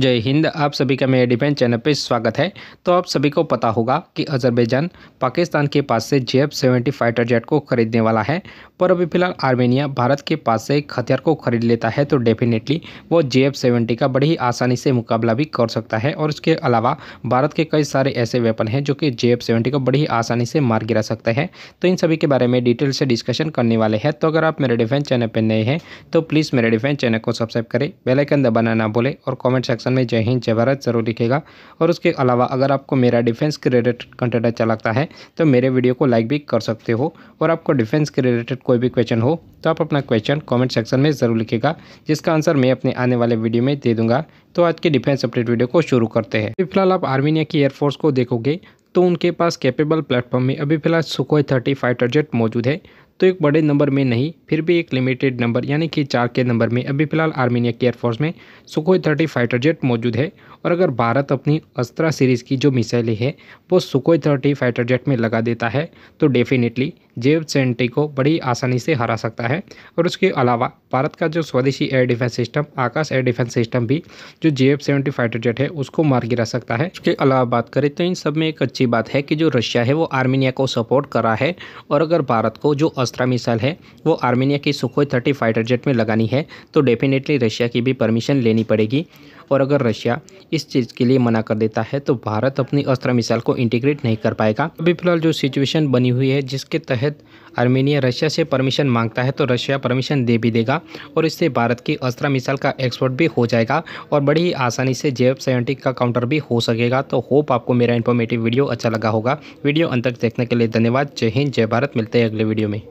जय हिंद आप सभी का मेरे डिफेंस चैनल पर स्वागत है तो आप सभी को पता होगा कि अजरबैजान पाकिस्तान के पास से J F seventy fighter jet को खरीदने वाला है पर अभी फिलहाल आर्मेनिया भारत के पास से एक हथियार को खरीद लेता है तो डेफिनेटली वो जे एफ सेवेंटी का बड़ी ही आसानी से मुकाबला भी कर सकता है और इसके अलावा भारत के कई सारे ऐसे वेपन हैं जो कि जे एफ सेवेंटी को बड़ी आसानी से मार गिरा सकते हैं तो इन सभी के बारे में डिटेल से डिस्कशन करने वाले हैं तो अगर आप मेरे डिफेंस चैनल पर नए हैं तो प्लीज़ मेरे डिफेंस चैनल को सब्सक्राइब करें बेलाइकन दबाना ना भूलें और कॉमेंट सेक्शन सेक्शन में जय हिंद जय भारत ज़रूर लिखेगा और उसके अलावा अगर आपको मेरा डिफेंस के रिलेटेड कंटेंट अच्छा लगता है तो मेरे वीडियो को लाइक भी कर सकते हो और आपको डिफेंस के रिलेटेड कोई भी क्वेश्चन हो तो आप अपना क्वेश्चन कॉमेंट सेक्शन में ज़रूर लिखेगा जिसका आंसर मैं अपने आने वाले वीडियो में दे दूंगा तो आज के डिफेंस अपडेट वीडियो को शुरू करते हैं फिलहाल आप आर्मीनिया की एयरफोर्स को देखोगे तो उनके पास कैपेबल प्लेटफॉर्म में अभी फिलहाल सुखोई थर्टी फाइटर जेट मौजूद है तो एक बड़े नंबर में नहीं फिर भी एक लिमिटेड नंबर यानी कि चार के नंबर में अभी फिलहाल आर्मेनिया के एयरफोर्स में सुखोई थर्टी फाइटर जेट मौजूद है और अगर भारत अपनी अस्त्रा सीरीज़ की जो मिसाइलें हैं वो सुखोई थर्टी फाइटर जेट में लगा देता है तो डेफिनेटली जेव सेंटी को बड़ी आसानी से हरा सकता है और उसके अलावा भारत का जो स्वदेशी air defence system Akash air defence system भी जो J F seventy fighter jet है उसको मार गिरा सकता है उसके अलावा बात करें तो इन सब में एक अच्छी बात है कि जो रशिया है वो आर्मेनिया को सपोर्ट करा है और अगर भारत को जो अस्त्रा मिसाइल है वो आर्मेनिया की सुखोई थर्टी फाइटर जेट में लगानी है तो डेफिनेटली रशिया की भी परमिशन लेनी पड़ेगी और अगर रशिया इस चीज़ के लिए मना कर देता है तो भारत अपनी अस्त्र मिसाइल को इंटीग्रेट नहीं कर पाएगा अभी फिलहाल जो सिचुएशन बनी हुई है जिसके तहत आर्मेनिया रशिया से परमिशन मांगता है तो रशिया परमिशन दे भी देगा और इससे भारत की अस्त्र मिसाइल का एक्सपोर्ट भी हो जाएगा और बड़ी ही आसानी से जे एफ का काउंटर भी हो सकेगा तो होप आपको मेरा इन्फॉर्मेटिव वीडियो अच्छा लगा होगा वीडियो अंत तक देखने के लिए धन्यवाद जय हिंद जय भारत मिलते हैं अगले वीडियो में